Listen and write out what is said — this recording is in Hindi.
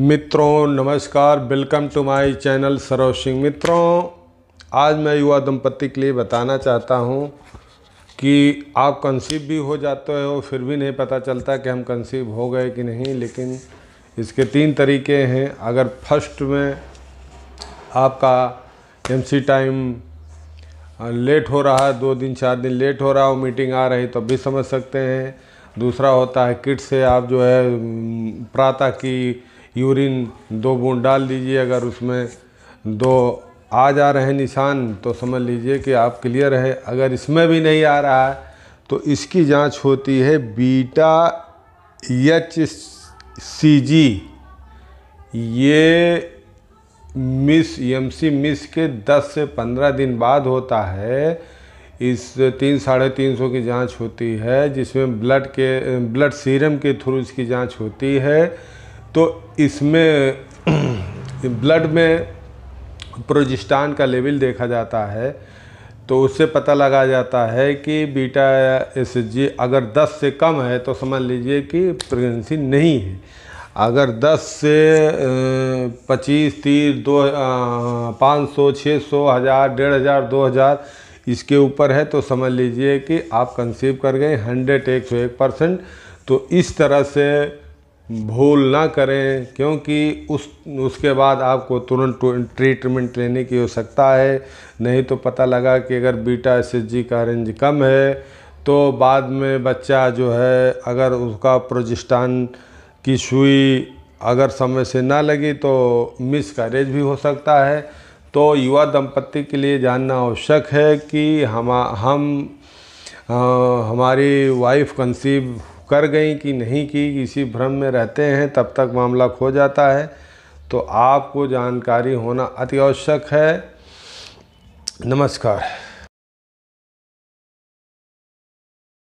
मित्रों नमस्कार welcome to my channel Saroj Singh मित्रों आज मैं युवा दंपति के लिए बताना चाहता हूं कि आप कंसीव भी हो जाते हो फिर भी नहीं पता चलता कि हम कंसीव हो गए कि नहीं लेकिन इसके तीन तरीके हैं अगर फर्स्ट में आपका एमसी टाइम लेट हो रहा है दो दिन चार दिन लेट हो रहा हो मीटिंग आ रही तो भी समझ सकते हैं दूसरा होता है किट से आप जो है प्रातः की यूरिन दो बूंद डाल दीजिए अगर उसमें दो आ जा रहे हैं निशान तो समझ लीजिए कि आप क्लियर है अगर इसमें भी नहीं आ रहा है तो इसकी जांच होती है बीटा एच सी जी ये मिस एमसी मिस के 10 से 15 दिन बाद होता है इस तीन साढ़े तीन सौ की जांच होती है जिसमें ब्लड के ब्लड सीरम के थ्रू इसकी जांच होती है तो इसमें ब्लड में प्रोजिस्टान का लेवल देखा जाता है तो उससे पता लगा जाता है कि बीटा एस जी अगर 10 से कम है तो समझ लीजिए कि प्रेगनेंसी नहीं है अगर 10 से 25, तीस दो पाँच सौ छः सौ हज़ार डेढ़ हज़ार दो हज़ार इसके ऊपर है तो समझ लीजिए कि आप कंसीव कर गए हंड्रेड एक सौ एक परसेंट तो इस तरह से भूल ना करें क्योंकि उस उसके बाद आपको तुरंत ट्रीटमेंट तो लेने की आवश्यकता है नहीं तो पता लगा कि अगर बीटा जी का रेंज कम है तो बाद में बच्चा जो है अगर उसका प्रोजिस्टान की सुई अगर समय से ना लगी तो मिस कैरेज भी हो सकता है तो युवा दंपत्ति के लिए जानना आवश्यक है कि हम हम आ, हमारी वाइफ कंसीव कर गई कि नहीं की इसी भ्रम में रहते हैं तब तक मामला खो जाता है तो आपको जानकारी होना अति आवश्यक है नमस्कार